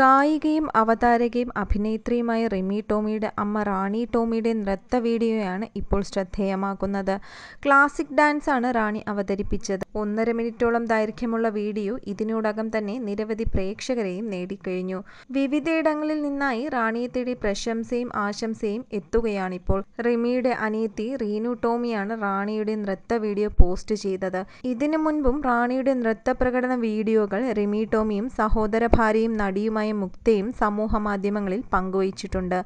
ഗായികയും അവതാരകയും അഭിനേത്രിയുമായ റിമി ടോമിയുടെ അമ്മ റാണി ടോമിയുടെ നൃത്ത വീഡിയോയാണ് ഇപ്പോൾ ശ്രദ്ധേയമാകുന്നത് ക്ലാസിക് ഡാൻസാണ് റാണി അവതരിപ്പിച്ചത് ഒന്നര മിനിറ്റോളം ദൈർഘ്യമുള്ള വീഡിയോ ഇതിനോടകം തന്നെ നിരവധി പ്രേക്ഷകരെയും നേടിക്കഴിഞ്ഞു വിവിധയിടങ്ങളിൽ നിന്നായി റാണിയെ തേടി പ്രശംസയും ആശംസയും എത്തുകയാണിപ്പോൾ റിമിയുടെ അനിയത്തി റീനു ടോമിയാണ് റാണിയുടെ നൃത്ത വീഡിയോ പോസ്റ്റ് ചെയ്തത് ഇതിനു മുൻപും റാണിയുടെ നൃത്ത പ്രകടന വീഡിയോകൾ റിമി ടോമിയും സഹോദര ഭാര്യയും നടിയുമായ മുക്തയും സമൂഹ മാധ്യമങ്ങളിൽ പങ്കുവച്ചിട്ടുണ്ട്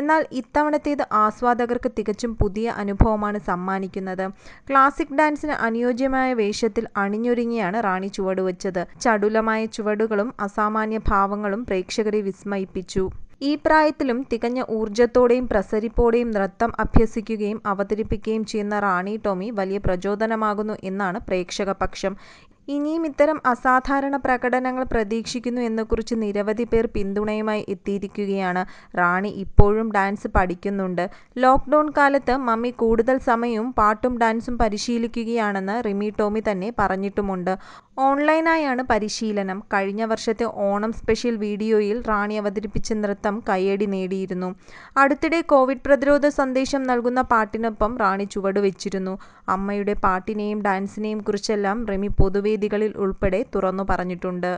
എന്നാൽ ഇത്തവണത്തേത് ആസ്വാദകർക്ക് തികച്ചും പുതിയ അനുഭവമാണ് സമ്മാനിക്കുന്നത് ക്ലാസിക് ഡാൻസിന് അനുയോജ്യമായ വേഷ വിധത്തിൽ അണിഞ്ഞൊരുങ്ങിയാണ് റാണി ചുവടുവച്ചത് ചടുലമായ ചുവടുകളും അസാമാന്യ ഭാവങ്ങളും പ്രേക്ഷകരെ വിസ്മയിപ്പിച്ചു ഈ പ്രായത്തിലും തികഞ്ഞ ഊർജത്തോടെയും പ്രസരിപ്പോടെയും നൃത്തം അഭ്യസിക്കുകയും അവതരിപ്പിക്കുകയും ചെയ്യുന്ന റാണി ടോമി വലിയ പ്രചോദനമാകുന്നു എന്നാണ് പ്രേക്ഷക പക്ഷം ഇനിയും ഇത്തരം അസാധാരണ പ്രകടനങ്ങൾ പ്രതീക്ഷിക്കുന്നു എന്ന് കുറിച്ച് നിരവധി പേർ പിന്തുണയുമായി എത്തിയിരിക്കുകയാണ് റാണി ഇപ്പോഴും ഡാൻസ് പഠിക്കുന്നുണ്ട് ലോക്ക്ഡൗൺ കാലത്ത് മമ്മി കൂടുതൽ സമയവും പാട്ടും ഡാൻസും പരിശീലിക്കുകയാണെന്ന് റിമി ടോമി തന്നെ പറഞ്ഞിട്ടുമുണ്ട് ഓൺലൈനായാണ് പരിശീലനം കഴിഞ്ഞ വർഷത്തെ ഓണം സ്പെഷ്യൽ വീഡിയോയിൽ റാണി അവതരിപ്പിച്ച നൃത്തം കയ്യടി നേടിയിരുന്നു അടുത്തിടെ കോവിഡ് പ്രതിരോധ സന്ദേശം നൽകുന്ന പാട്ടിനൊപ്പം റാണി ചുവടുവെച്ചിരുന്നു അമ്മയുടെ പാട്ടിനെയും ഡാൻസിനെയും കുറിച്ചെല്ലാം റിമി പൊതുവേ രീതികളിൽ ഉൾപ്പെടെ തുറന്നു പറഞ്ഞിട്ടുണ്ട്